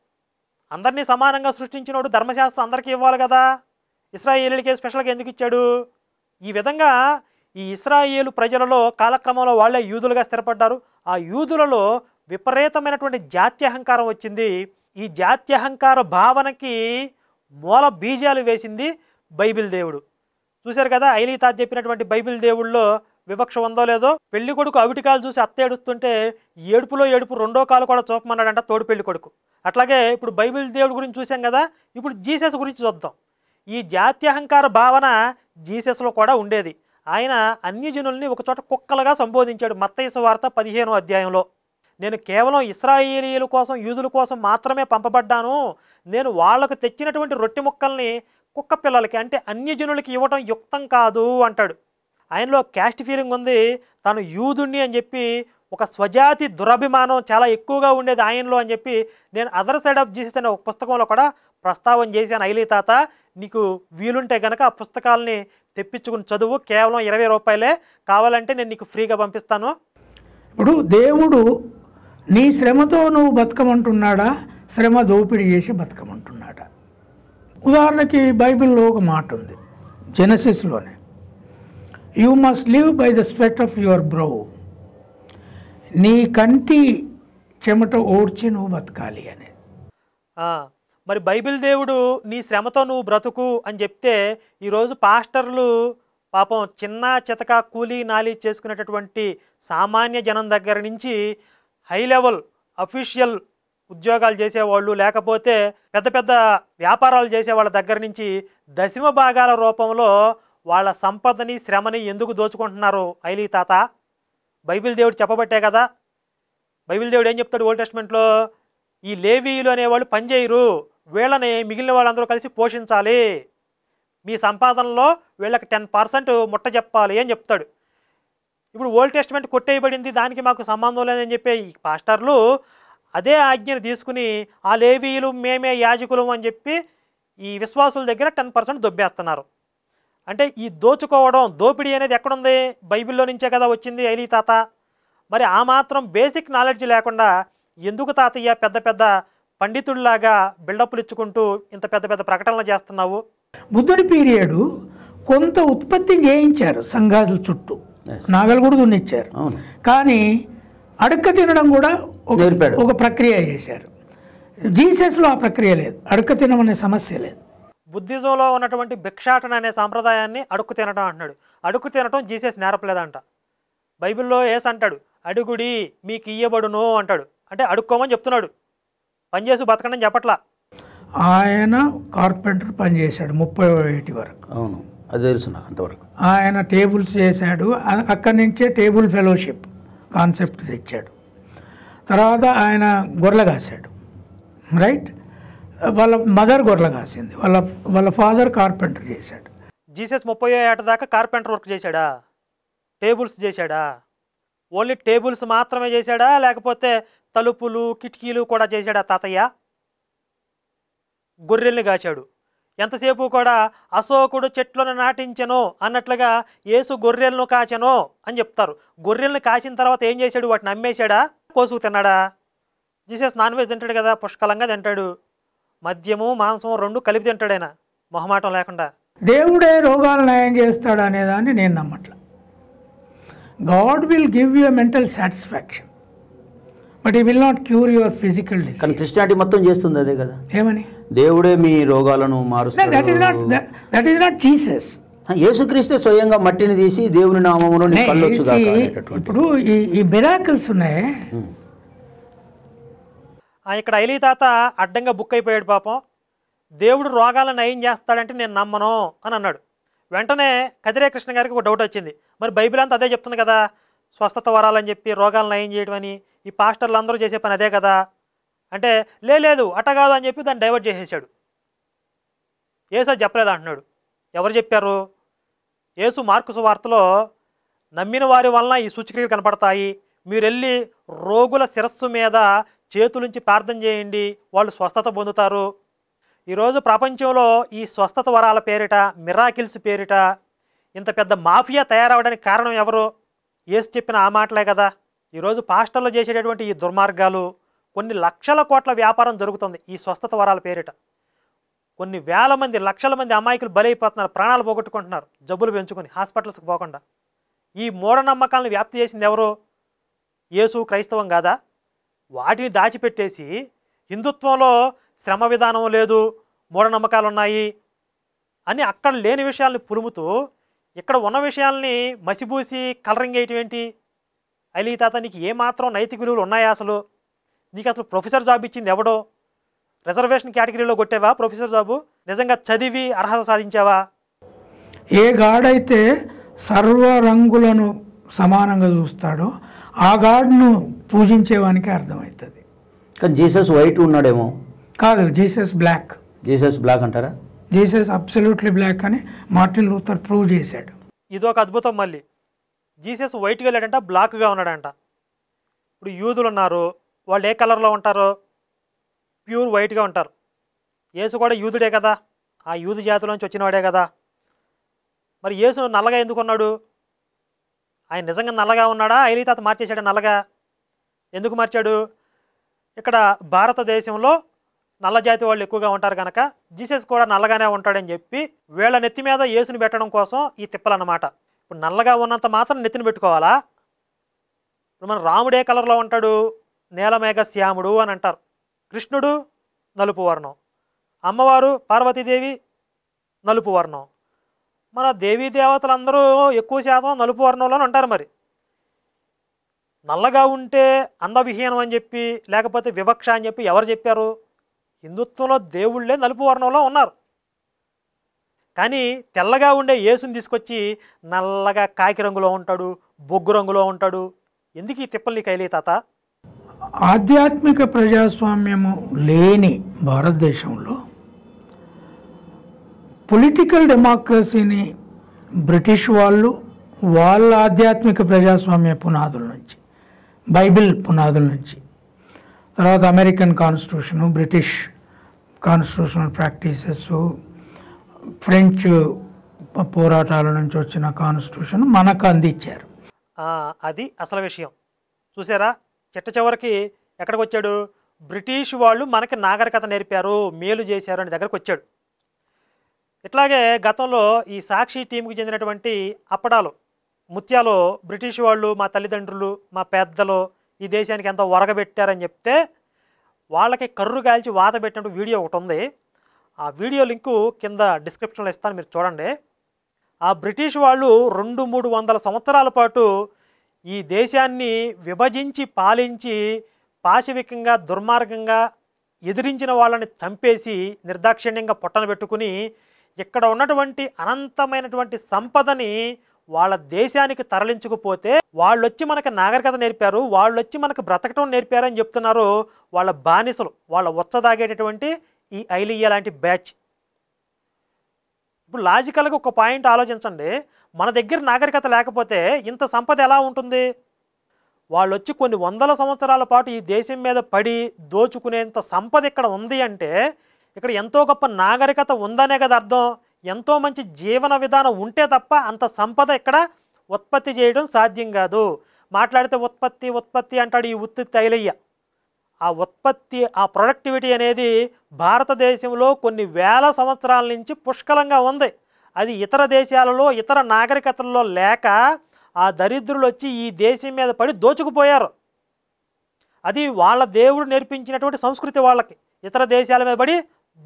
అందరినీ సమానంగా సృష్టించినోడు ధర్మశాస్త్రం అందరికీ ఇవ్వాలి కదా ఇస్రాయేలీకే స్పెషల్గా ఎందుకు ఇచ్చాడు ఈ విధంగా ఈ ఇస్రాయేలు ప్రజలలో కాలక్రమంలో వాళ్ళే యూదులుగా స్థిరపడ్డారు ఆ యూదులలో విపరీతమైనటువంటి జాత్యహంకారం వచ్చింది ఈ జాత్యహంకార భావనకి మూల బీజాలు వేసింది బైబిల్ దేవుడు చూశారు కదా ఐలీతాజ్ చెప్పినటువంటి బైబిల్ దేవుళ్ళు వివక్ష ఉందో లేదో పెళ్లి కొడుకు అవిటికాలు చూసి అత్త ఏడుస్తుంటే ఏడుపులో ఏడుపు రెండో కాలు కూడా చూపమన్నాడంట తోడు పెళ్లి కొడుకు అట్లాగే ఇప్పుడు బైబిల్ దేవుడి గురించి చూసాం కదా ఇప్పుడు జీసస్ గురించి చూద్దాం ఈ జాత్యహంకార భావన జీసస్లో కూడా ఉండేది ఆయన అన్యజనుల్ని ఒకచోట కుక్కలుగా సంబోధించాడు మత్తయసు వార్త పదిహేనో అధ్యాయంలో నేను కేవలం ఇస్రాయేలీల కోసం యూదుల కోసం మాత్రమే పంపబడ్డాను నేను వాళ్లకు తెచ్చినటువంటి రొట్టె ముక్కల్ని కుక్క పిల్లలకి అంటే అన్యజనులకి ఇవ్వటం యుక్తం కాదు అంటాడు ఆయనలో క్యాస్ట్ ఫీలింగ్ ఉంది తను యూదుణ్ణి అని చెప్పి ఒక స్వజాతి దురభిమానం చాలా ఎక్కువగా ఉండేది ఆయనలో అని చెప్పి నేను అదర్ సైడ్ ఆఫ్ జీసస్ అనే ఒక పుస్తకంలో కూడా ప్రస్తావన చేశాను ఐలి తాత నీకు వీలుంటే కనుక ఆ పుస్తకాలని తెప్పించుకుని చదువు కేవలం ఇరవై రూపాయలే కావాలంటే నేను నీకు ఫ్రీగా పంపిస్తాను ఇప్పుడు దేవుడు నీ శ్రమతో నువ్వు బతకమంటున్నాడా శ్రమ దోపిడీ చేసి బతకమంటున్నాడా ఉదాహరణకి బైబిల్లో ఒక మాట ఉంది జెనసిస్లోనే you must live by the sweat of your brow నీ కంటి చెమట ఓడ్చి నువ్వు బతకాలి అని మరి బైబిల్ దేవుడు నీ శ్రమతో నువ్వు బ్రతుకు అని చెప్తే ఈరోజు పాస్టర్లు పాపం చిన్న చితక కూలీ నాలి చేసుకునేటటువంటి సామాన్య జనం దగ్గర నుంచి హై లెవెల్ అఫీషియల్ ఉద్యోగాలు చేసేవాళ్ళు లేకపోతే పెద్ద పెద్ద వ్యాపారాలు చేసే వాళ్ళ దగ్గర నుంచి దశమ భాగాల రూపంలో వాళ్ళ సంపదని శ్రమని ఎందుకు దోచుకుంటున్నారు ఐలీ తాత బైబిల్ దేవుడు చెప్పబట్టే కదా బైబిల్ దేవుడు ఏం చెప్తాడు ఓల్డ్ టెస్ట్మెంట్లో ఈ లేవీయులు అనేవాళ్ళు పనిచేయరు వీళ్ళని మిగిలిన వాళ్ళందరూ కలిసి పోషించాలి మీ సంపాదనలో వీళ్ళకి టెన్ పర్సెంట్ ముట్ట చెప్పాలి అని చెప్తాడు ఇప్పుడు ఓల్డ్ టెస్ట్మెంట్ కొట్టేయబడింది దానికి మాకు సంబంధం లేదని చెప్పి ఈ పాస్టర్లు అదే ఆజ్ఞను తీసుకుని ఆ లేవీయులు మేమే యాజకులం అని చెప్పి ఈ విశ్వాసుల దగ్గర టెన్ పర్సెంట్ దొబ్బేస్తున్నారు అంటే ఈ దోచుకోవడం దోపిడీ అనేది ఎక్కడుంది బైబిల్లో నుంచే కదా వచ్చింది ఐలి తాత మరి ఆ మాత్రం బేసిక్ నాలెడ్జ్ లేకుండా ఎందుకు తాతయ్య పెద్ద పెద్ద పండితుల్లాగా బిల్డప్లు ఇచ్చుకుంటూ ఇంత పెద్ద పెద్ద ప్రకటనలు చేస్తున్నావు బుద్ధుడి పీరియడు కొంత ఉత్పత్తి చేయించారు సంఘాజుల చుట్టూ నాగలు కూడా దున్నిచ్చారు కానీ అడుక్క తినడం కూడా ఒక ప్రక్రియ చేశారు జీసస్లో ఆ ప్రక్రియ లేదు అడుక్క తినమనే సమస్య లేదు బుద్ధిజంలో ఉన్నటువంటి భిక్షాటన అనే సాంప్రదాయాన్ని అడుక్కు తినటం అంటున్నాడు అడుక్కు తినటం జీసస్ నేరపలేదంట బైబిల్లో ఏస్ అంటాడు అడుగుడి మీకు ఇయ్యబడును అంటాడు అంటే అడుక్కోమని చెప్తున్నాడు పనిచేసి బతకండి చెప్పట్లా ఆయన కార్పెంటర్ పనిచేశాడు ముప్పై ఏటి వరకు అవును అది తెలుసు నాకు అంతవరకు ఆయన టేబుల్స్ చేశాడు అక్కడి నుంచే టేబుల్ ఫెలోషిప్ కాన్సెప్ట్ తెచ్చాడు తర్వాత ఆయన గొర్రెలు కాశాడు రైట్ వాళ్ళ మదర్ గొర్రెలు కాసింది వాళ్ళ వాళ్ళ ఫాదర్ కార్పెంటర్ చేశాడు జీసస్ ముప్పై ఏట దాకా కార్పెంటర్ వర్క్ చేశాడా టేబుల్స్ చేశాడా ఓన్లీ టేబుల్స్ మాత్రమే చేశాడా లేకపోతే తలుపులు కిటికీలు కూడా చేశాడా తాతయ్య గొర్రెల్ని కాచాడు ఎంతసేపు కూడా అశోకుడు చెట్లను నాటించను అన్నట్లుగా ఏసు గొర్రెలను కాచను అని చెప్తారు గొర్రెలను కాచిన తర్వాత ఏం చేశాడు వాటిని అమ్మేశాడా కోసుకు తిన్నాడా జీసస్ నాన్ వెజ్ తింటాడు కదా పుష్కలంగా తింటాడు మద్యము మాంసము రెండు కలిపి తింటాడైనా మొహమాటం లేకుండా దేవుడే రోగాలు నయం చేస్తాడు అనేదాన్ని నేను నమ్మట్లా God will give you mental satisfaction but he will not cure your physical కానీ క్రిస్టియానిటీ మొత్తం చేస్తుంది అదే కదా ఏమని దేవుడే మీ రోగాలను మారుస్తాడు that is not that is not Jesus యేసుక్రీస్తే స్వయంగా మట్టిని తీసి దేవుని నామమును ఇప్పుడు ఈ ఈ మిరాకిల్స్ ఉన్నాయి hmm. ఇక్కడ ఐలీ తాత అడ్డంగా బుక్ అయిపోయాడు పాపం దేవుడు రోగాలను నయం చేస్తాడంటే నేను నమ్మను అని అన్నాడు వెంటనే కదిరే కృష్ణ గారికి ఒక డౌట్ వచ్చింది మరి బైబిల్ అంతా అదే చెప్తుంది కదా స్వస్థత వరాలని చెప్పి రోగాలను నయం చేయడం అని ఈ పాస్టర్లు అందరూ చేసే పని అదే కదా అంటే లేదు అట కాదు అని చెప్పి దాన్ని డైవర్ట్ చేసేసాడు అది చెప్పలేదు అంటున్నాడు ఎవరు చెప్పారు ఏసు మార్కు వార్తలో నమ్మిన వారి వలన ఈ సూచక్రియలు కనపడతాయి మీరు వెళ్ళి రోగుల శిరస్సు మీద చేతులుంచి ప్రార్థన చేయండి వాళ్ళు స్వస్థత పొందుతారు ఈరోజు ప్రపంచంలో ఈ స్వస్థత వరాల పేరిట మిరాకిల్స్ పేరిట ఇంత పెద్ద మాఫియా తయారవడానికి కారణం ఎవరు ఏసు చెప్పిన ఆ మాటలే కదా ఈరోజు పాస్టర్లు చేసేటటువంటి ఈ దుర్మార్గాలు కొన్ని లక్షల కోట్ల వ్యాపారం జరుగుతుంది ఈ స్వస్థత వరాల పేరిట కొన్ని వేల మంది లక్షల మంది అమాయకులు బలైపోతున్నారు ప్రాణాలు పోగొట్టుకుంటున్నారు జబ్బులు పెంచుకొని హాస్పిటల్స్కి పోకుండా ఈ మూఢనమ్మకాలను వ్యాప్తి చేసింది ఎవరు యేసు క్రైస్తవం కాదా వాటిని దాచిపెట్టేసి హిందుత్వంలో శ్రమ విధానం లేదు మూఢనమ్మకాలు ఉన్నాయి అని అక్కడ లేని విషయాల్ని పులుముతూ ఇక్కడ ఉన్న విషయాల్ని మసిబూసి కలరింగ్ వేయటం ఏంటి అలీ తాత నీకు ఏమాత్రం నైతిక విలువలు ఉన్నాయా అసలు నీకు అసలు ప్రొఫెసర్ జాబ్ ఇచ్చింది ఎవడో రిజర్వేషన్ కేటగిరీలో కొట్టేవా ప్రొఫెసర్ జాబు నిజంగా చదివి అర్హత సాధించావా ఏ గాడైతే సర్వ రంగులను సమానంగా చూస్తాడో ఆ గాడ్ను పూజించేవానికి అర్థమవుతుంది కానీ జీసస్ వైట్ ఉన్నాడేమో కాదు జీసస్ బ్లాక్ జీసస్ బ్లాక్ అంటారా జీసస్ అబ్సల్యూట్లీ బ్లాక్ అని మార్టిన్ లూథర్ ప్రూవ్ చేశాడు ఇది ఒక అద్భుతం మళ్ళీ జీసస్ వైట్గా లేడంట బ్లాక్గా ఉన్నాడంట ఇప్పుడు యూదులు ఉన్నారు వాళ్ళు ఏ కలర్లో ఉంటారు ప్యూర్ వైట్గా ఉంటారు యేసు కూడా యూదుడే కదా ఆ యూదు జాతిలోంచి వచ్చినవాడే కదా మరి యేసు నల్లగా ఎందుకున్నాడు ఆయన నిజంగా నల్లగా ఉన్నాడా ఐలీ తాత మార్చేశాడు నల్లగా ఎందుకు మార్చాడు ఇక్కడ భారతదేశంలో నల్ల జాతి వాళ్ళు ఎక్కువగా ఉంటారు కనుక జీసస్ కూడా నల్లగానే ఉంటాడని చెప్పి వీళ్ళ నెత్తి మీద ఏసుని పెట్టడం కోసం ఈ తిప్పలన్నమాట ఇప్పుడు నల్లగా ఉన్నంత మాత్రం నెత్తిని పెట్టుకోవాలా ఇప్పుడు మన రాముడే కలర్లో ఉంటాడు నేలమేఘ శ్యాముడు అని అంటారు కృష్ణుడు నలుపు వర్ణం అమ్మవారు పార్వతీదేవి నలుపు వర్ణం మన దేవీ దేవతలందరూ ఎక్కువ శాతం నలుపు వర్ణంలో ఉంటారు మరి నల్లగా ఉంటే అందవిహీనం అని చెప్పి లేకపోతే వివక్ష అని చెప్పి ఎవరు చెప్పారు హిందుత్వంలో దేవుళ్ళే నలుపు వర్ణంలో ఉన్నారు కానీ తెల్లగా ఉండే యేసుని తీసుకొచ్చి నల్లగా కాకి రంగులో ఉంటాడు బొగ్గు రంగులో ఉంటాడు ఎందుకు ఈ తిప్పల్ని కైలే తాత ఆధ్యాత్మిక ప్రజాస్వామ్యము లేని భారతదేశంలో పొలిటికల్ డెమోక్రసీని బ్రిటిష్ వాళ్ళు వాళ్ళ ఆధ్యాత్మిక ప్రజాస్వామ్య పునాదుల నుంచి బైబిల్ పునాదుల నుంచి తర్వాత American constitution British constitutional practices French పోరాటాల నుంచి వచ్చిన కాన్స్టిట్యూషన్ మనకు అందించారు అది అసలు విషయం చూసారా చిట్ట చివరికి ఎక్కడికి వచ్చాడు బ్రిటిష్ వాళ్ళు మనకి నాగరికత నేర్పారు మేలు చేశారు అనే దగ్గరకు వచ్చాడు ఇట్లాగే గతంలో ఈ సాక్షి టీంకి చెందినటువంటి అప్పడాలు ముత్యాలు బ్రిటిష్ వాళ్ళు మా తల్లిదండ్రులు మా పెద్దలు ఈ దేశానికి ఎంతో వరగబెట్టారని చెప్తే వాళ్ళకి కర్రు కాల్చి వాత పెట్టినట్టు వీడియో ఒకటి ఉంది ఆ వీడియో లింకు కింద డిస్క్రిప్షన్లో ఇస్తాను మీరు చూడండి ఆ బ్రిటిష్ వాళ్ళు రెండు మూడు వందల సంవత్సరాల పాటు ఈ దేశాన్ని విభజించి పాలించి పాశవికంగా దుర్మార్గంగా ఎదిరించిన వాళ్ళని చంపేసి నిర్దాక్షిణ్యంగా పొట్టన పెట్టుకుని ఇక్కడ ఉన్నటువంటి అనంతమైనటువంటి సంపదని వాళ్ళ దేశానికి తరలించకపోతే వాళ్ళు వచ్చి మనకి నాగరికత నేర్పారు వాళ్ళు వచ్చి మనకు బ్రతకటం నేర్పారు అని చెప్తున్నారు వాళ్ళ బానిసలు వాళ్ళ ఉచ్చదాగేటటువంటి ఈ ఐలియా లాంటి బ్యాచ్ ఇప్పుడు లాజికల్గా ఒక పాయింట్ ఆలోచించండి మన దగ్గర నాగరికత లేకపోతే ఇంత సంపద ఎలా ఉంటుంది వాళ్ళు వచ్చి కొన్ని వందల సంవత్సరాల పాటు ఈ దేశం మీద పడి దోచుకునేంత సంపద ఇక్కడ ఉంది అంటే ఇక్కడ ఎంతో గొప్ప నాగరికత ఉందనే కదా అర్థం ఎంతో మంచి జీవన విధానం ఉంటే తప్ప అంత సంపద ఇక్కడ ఉత్పత్తి చేయడం సాధ్యం కాదు మాట్లాడితే ఉత్పత్తి ఉత్పత్తి అంటాడు ఈ ఉత్తి తైలయ్య ఆ ఉత్పత్తి ఆ ప్రొడక్టివిటీ అనేది భారతదేశంలో కొన్ని వేల సంవత్సరాల నుంచి పుష్కలంగా ఉంది అది ఇతర దేశాలలో ఇతర నాగరికతల్లో లేక ఆ దరిద్రులు వచ్చి ఈ దేశం మీద పడి దోచుకుపోయారు అది వాళ్ళ దేవుడు నేర్పించినటువంటి సంస్కృతి వాళ్ళకి ఇతర దేశాల మీద పడి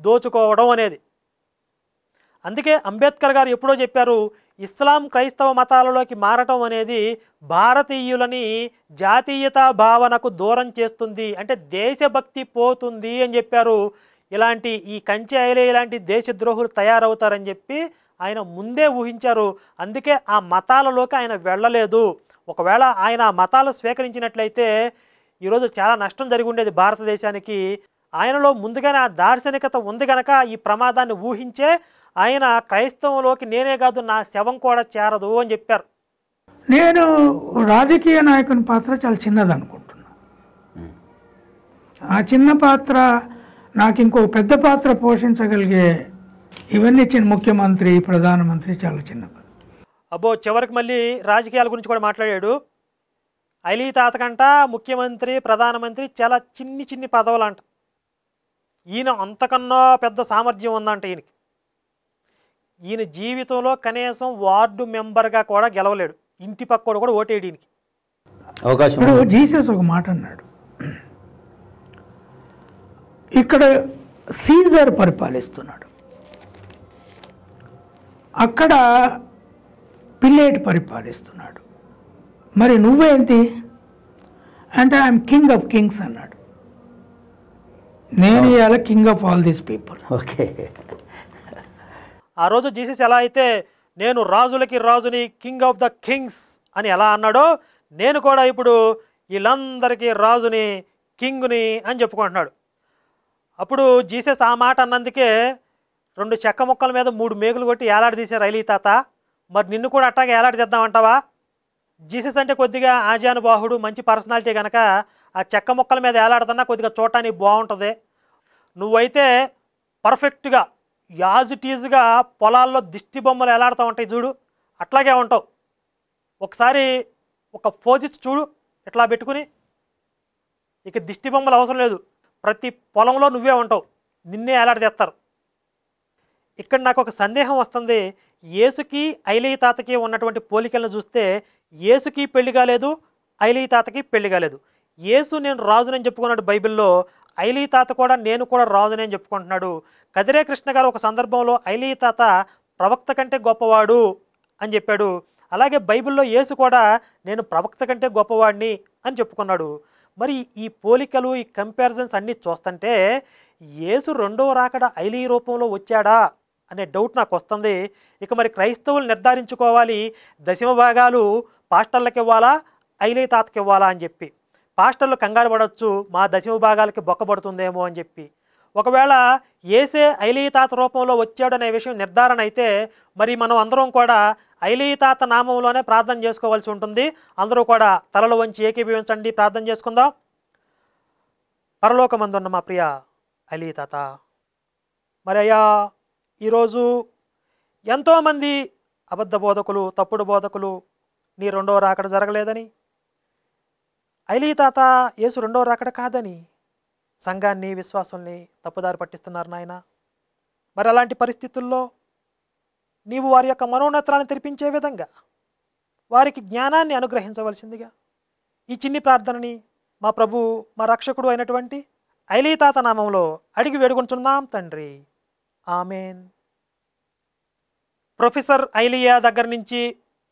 దోచుకోవడం అనేది అందుకే అంబేద్కర్ గారు ఎప్పుడో చెప్పారు ఇస్లాం క్రైస్తవ మతాలలోకి మారటం అనేది భారతీయులని జాతీయతా భావనకు దూరం చేస్తుంది అంటే దేశభక్తి పోతుంది అని చెప్పారు ఇలాంటి ఈ కంచె అయిలే ఇలాంటి దేశద్రోహులు తయారవుతారని చెప్పి ఆయన ముందే ఊహించారు అందుకే ఆ మతాలలోకి ఆయన వెళ్ళలేదు ఒకవేళ ఆయన ఆ మతాలు స్వీకరించినట్లయితే ఈరోజు చాలా నష్టం జరిగి ఉండేది భారతదేశానికి ఆయనలో ముందుగానే ఆ దార్శనికత ఉంది గనక ఈ ప్రమాదాన్ని ఊహించే ఆయన క్రైస్తవంలోకి నేనే కాదు నా శవం కూడా చేరదు అని చెప్పారు నేను రాజకీయ నాయకుని పాత్ర చాలా చిన్నది అనుకుంటున్నా ఆ చిన్న పాత్ర నాకు ఇంకో పెద్ద పాత్ర పోషించగలిగే ఇవన్నీ చిన్న ముఖ్యమంత్రి ప్రధానమంత్రి చాలా చిన్న అబ్బో చివరికి మళ్ళీ రాజకీయాల గురించి కూడా మాట్లాడాడు అలీ తాతకంట ముఖ్యమంత్రి ప్రధానమంత్రి చాలా చిన్ని చిన్ని పదవులు అంట ఈయన అంతకన్నా పెద్ద సామర్థ్యం ఉందంట ఈయనకి ఈయన జీవితంలో కనీసం వార్డు మెంబర్గా కూడా గెలవలేడు ఇంటి పక్కోడు కూడా ఓటేడు ఈయనకి అవకాశం ఇప్పుడు జీసస్ ఒక మాట అన్నాడు ఇక్కడ సీజర్ పరిపాలిస్తున్నాడు అక్కడ పిల్లేట్ పరిపాలిస్తున్నాడు మరి నువ్వేంటి అంటే ఐఎమ్ కింగ్ ఆఫ్ కింగ్స్ అన్నాడు నేను ఇవాళ king of all these people okay ఆ రోజు జీసస్ ఎలా అయితే నేను రాజులకి రాజుని కింగ్ ఆఫ్ ద కింగ్స్ అని ఎలా అన్నాడో నేను కూడా ఇప్పుడు వీళ్ళందరికీ రాజుని కింగ్ని అని చెప్పుకుంటున్నాడు అప్పుడు జీసస్ ఆ మాట అన్నందుకే రెండు చెక్క ముక్కల మీద మూడు మేకులు కొట్టి ఏలాడదీశారు రైలీ తాత మరి నిన్ను కూడా ఏలాడి తెద్దామంటావా జీసస్ అంటే కొద్దిగా ఆజానుబాహుడు మంచి పర్సనాలిటీ కనుక ఆ చెక్క ముక్కల మీద ఏలాడుతున్నా కొద్దిగా చూడటానికి బాగుంటుంది నువ్వైతే పర్ఫెక్ట్గా యాజ్ టీజ్గా పొలాల్లో దిష్టి బొమ్మలు ఎలాడుతూ ఉంటాయి చూడు అట్లాగే ఉంటావు ఒకసారి ఒక ఇచ్చి చూడు ఇట్లా పెట్టుకుని ఇక దిష్టి బొమ్మలు అవసరం లేదు ప్రతి పొలంలో నువ్వే ఉంటావు నిన్నే ఏలాడదేస్తారు ఇక్కడ నాకు ఒక సందేహం వస్తుంది ఏసుకి ఐలీ తాతకి ఉన్నటువంటి పోలికలను చూస్తే ఏసుకి పెళ్లి కాలేదు ఐలీ తాతకి పెళ్లి కాలేదు యేసు నేను రాజునని చెప్పుకున్నాడు బైబిల్లో ఐలీ తాత కూడా నేను కూడా రాజునని చెప్పుకుంటున్నాడు కదిరే కృష్ణ గారు ఒక సందర్భంలో ఐలీ తాత ప్రవక్త కంటే గొప్పవాడు అని చెప్పాడు అలాగే బైబిల్లో యేసు కూడా నేను ప్రవక్త కంటే గొప్పవాడిని అని చెప్పుకున్నాడు మరి ఈ పోలికలు ఈ కంపారిజన్స్ అన్నీ చూస్తుంటే యేసు రెండవ రాకడ ఐలీ రూపంలో వచ్చాడా అనే డౌట్ నాకు వస్తుంది ఇక మరి క్రైస్తవులు నిర్ధారించుకోవాలి దశమ భాగాలు పాస్టర్లకు ఇవ్వాలా ఐలీ తాతకి ఇవ్వాలా అని చెప్పి పాస్టర్లు కంగారు పడవచ్చు మా దశమ భాగాలకి బొక్కబడుతుందేమో అని చెప్పి ఒకవేళ ఏసే ఐలీతాత రూపంలో వచ్చాడనే విషయం నిర్ధారణ అయితే మరి మనం అందరం కూడా ఐలీతాత నామంలోనే ప్రార్థన చేసుకోవాల్సి ఉంటుంది అందరూ కూడా తలలు వంచి ఏకీభవించండి ప్రార్థన చేసుకుందాం పరలోకమందున్న మా ప్రియ ఐలీతాత మరి అయ్యా ఈరోజు ఎంతోమంది అబద్ధ బోధకులు తప్పుడు బోధకులు నీ రెండవ రాకడ జరగలేదని ఐలీ తాత యేసు రెండో రాకడ కాదని సంఘాన్ని విశ్వాసుల్ని తప్పుదారి పట్టిస్తున్నారు నాయన మరి అలాంటి పరిస్థితుల్లో నీవు వారి యొక్క మనోన్నతాలను తెరిపించే విధంగా వారికి జ్ఞానాన్ని అనుగ్రహించవలసిందిగా ఈ చిన్ని ప్రార్థనని మా ప్రభు మా రక్షకుడు అయినటువంటి తాత నామంలో అడిగి వేడుకుంటున్నాం తండ్రి ఆమెన్ ప్రొఫెసర్ ఐలియా దగ్గర నుంచి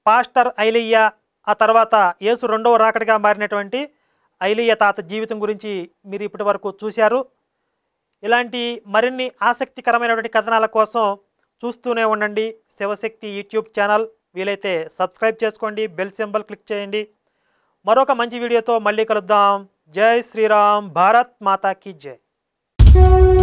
పాస్టర్ ఐలియా ఆ తర్వాత యేసు రెండవ రాకడిగా మారినటువంటి ఐలియ తాత జీవితం గురించి మీరు ఇప్పటి వరకు చూశారు ఇలాంటి మరిన్ని ఆసక్తికరమైనటువంటి కథనాల కోసం చూస్తూనే ఉండండి శివశక్తి యూట్యూబ్ ఛానల్ వీలైతే సబ్స్క్రైబ్ చేసుకోండి బెల్ సింబల్ క్లిక్ చేయండి మరొక మంచి వీడియోతో మళ్ళీ కలుద్దాం జై శ్రీరామ్ భారత్ మాతా కీ జై